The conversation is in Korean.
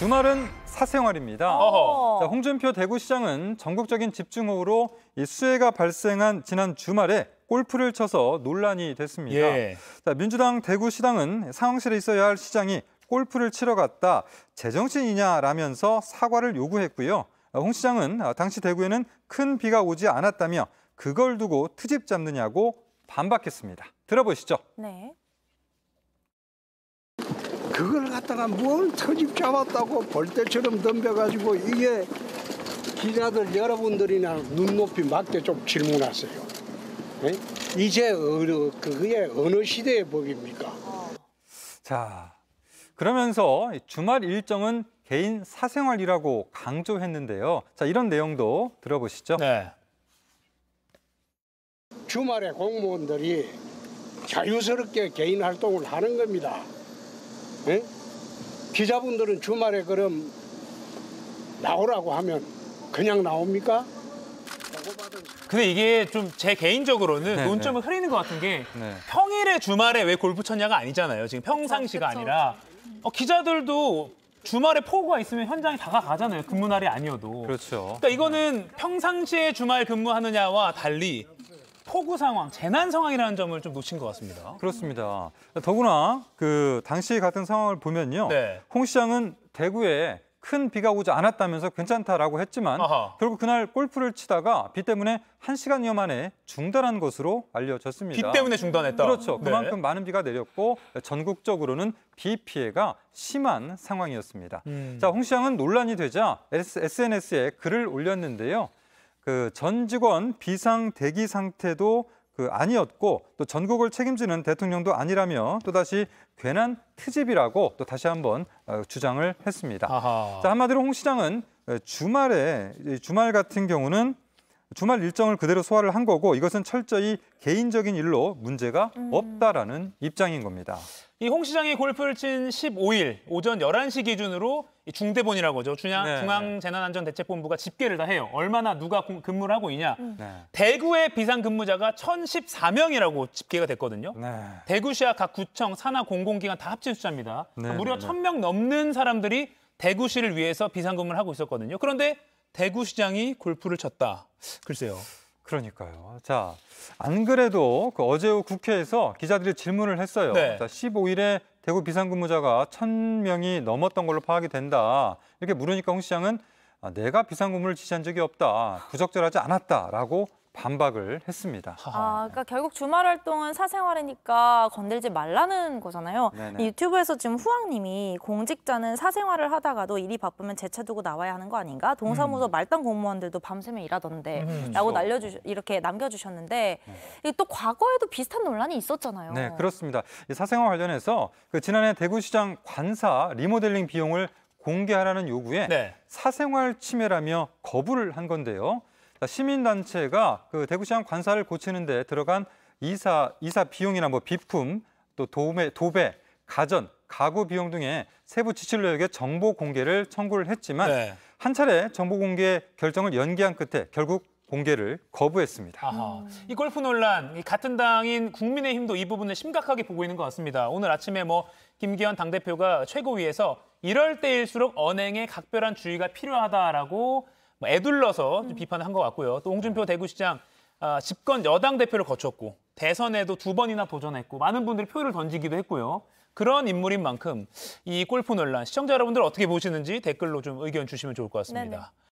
주말은 사생활입니다. 자, 홍준표 대구시장은 전국적인 집중호우로 이 수해가 발생한 지난 주말에 골프를 쳐서 논란이 됐습니다. 예. 자, 민주당 대구시당은 상황실에 있어야 할 시장이 골프를 치러 갔다 제정신이냐라면서 사과를 요구했고요. 홍 시장은 당시 대구에는 큰 비가 오지 않았다며 그걸 두고 트집 잡느냐고 반박했습니다. 들어보시죠. 네. 그걸 갖다가 뭘 터집 잡았다고 벌떼처럼 덤벼가지고 이게 기자들 여러분들이나 눈높이 맞게 좀 질문하세요. 네? 이제 어느, 그게 어느 시대의 법입니까? 자, 그러면서 주말 일정은 개인 사생활이라고 강조했는데요. 자, 이런 내용도 들어보시죠. 네. 주말에 공무원들이 자유스럽게 개인 활동을 하는 겁니다. 예? 기자분들은 주말에 그럼 나오라고 하면 그냥 나옵니까? 근데 이게 좀 제 개인적으로는 네, 논점을 네. 흐리는 것 같은 게 네. 평일에 주말에 왜 골프 쳤냐가 아니잖아요. 지금 평상시가 그쵸, 아, 그쵸. 아니라 어, 기자들도 주말에 폭우가 있으면 현장에 다가가잖아요. 근무 날이 아니어도. 그렇죠. 그러니까 이거는 평상시에 주말 근무하느냐와 달리 폭우 상황, 재난 상황이라는 점을 좀 놓친 것 같습니다. 그렇습니다. 더구나 그 당시 같은 상황을 보면요. 네. 홍 시장은 대구에 큰 비가 오지 않았다면서 괜찮다라고 했지만 아하. 결국 그날 골프를 치다가 비 때문에 한시간여 만에 중단한 것으로 알려졌습니다. 비 때문에 중단했다. 그렇죠. 네. 그만큼 네. 많은 비가 내렸고 전국적으로는 비 피해가 심한 상황이었습니다. 음. 자, 홍 시장은 논란이 되자 SNS에 글을 올렸는데요. 그전 직원 비상 대기 상태도 그 아니었고 또 전국을 책임지는 대통령도 아니라며 또다시 괜한 트집이라고 또 다시 한번 어, 주장을 했습니다. 아하. 자, 한마디로 홍 시장은 어, 주말에 주말 같은 경우는 주말 일정을 그대로 소화를 한 거고 이것은 철저히 개인적인 일로 문제가 음. 없다라는 음. 입장인 겁니다. 이 홍 시장이 골프를 친 15일 오전 11시 기준으로 중대본이라고 하죠. 중앙, 네. 중앙재난안전대책본부가 집계를 다 해요. 얼마나 누가 근무를 하고 있냐. 음. 네. 대구의 비상근무자가 1,014명이라고 집계가 됐거든요. 네. 대구시와 각 구청, 산하 공공기관 다 합친 숫자입니다. 네, 그러니까 무려 1,000명 넘는 사람들이 대구시를 위해서 비상근무를 하고 있었거든요. 그런데 대구시장이 골프를 쳤다. 글쎄요. 그러니까요. 자, 안 그래도 그 어제 국회에서 기자들이 질문을 했어요. 네. 자, 15일에 대구 비상근무자가 1000명이 넘었던 걸로 파악이 된다. 이렇게 물으니까 홍 시장은 아, 내가 비상근무를 지시한 적이 없다. 부적절하지 않았다라고 반박을 했습니다. 아, 그러니까 결국 주말 활동은 사생활이니까 건들지 말라는 거잖아요. 네네. 유튜브에서 지금 후왕님이 공직자는 사생활을 하다가도 일이 바쁘면 제차 두고 나와야 하는 거 아닌가? 동사무소 음. 말단 공무원들도 밤새면 일하던데 음, 그렇죠. 라고 날려주 이렇게 남겨주셨는데 음. 또 과거에도 비슷한 논란이 있었잖아요. 네, 그렇습니다. 사생활 관련해서 그 지난해 대구시장 관사 리모델링 비용을 공개하라는 요구에 네. 사생활 침해라며 거부를 한 건데요. 시민단체가 그 대구시장 관사를 고치는데 들어간 이사, 이사 비용이나 뭐 비품, 또 도매, 도배, 가전, 가구 비용 등의 세부 지출력에 정보 공개를 청구를 했지만 네. 한 차례 정보 공개 결정을 연기한 끝에 결국 공개를 거부했습니다. 아하, 음. 이 골프 논란, 같은 당인 국민의힘도 이 부분을 심각하게 보고 있는 것 같습니다. 오늘 아침에 뭐 김기현 당대표가 최고위에서 이럴 때일수록 언행에 각별한 주의가 필요하다라고 뭐 애둘러서 음. 비판을 한 것 같고요. 또 홍준표 네. 대구시장 어, 집권 여당 대표를 거쳤고 대선에도 두 번이나 도전했고 많은 분들이 표를 던지기도 했고요. 그런 인물인 만큼 이 골프 논란 시청자 여러분들 어떻게 보시는지 댓글로 좀 의견 주시면 좋을 것 같습니다. 네네.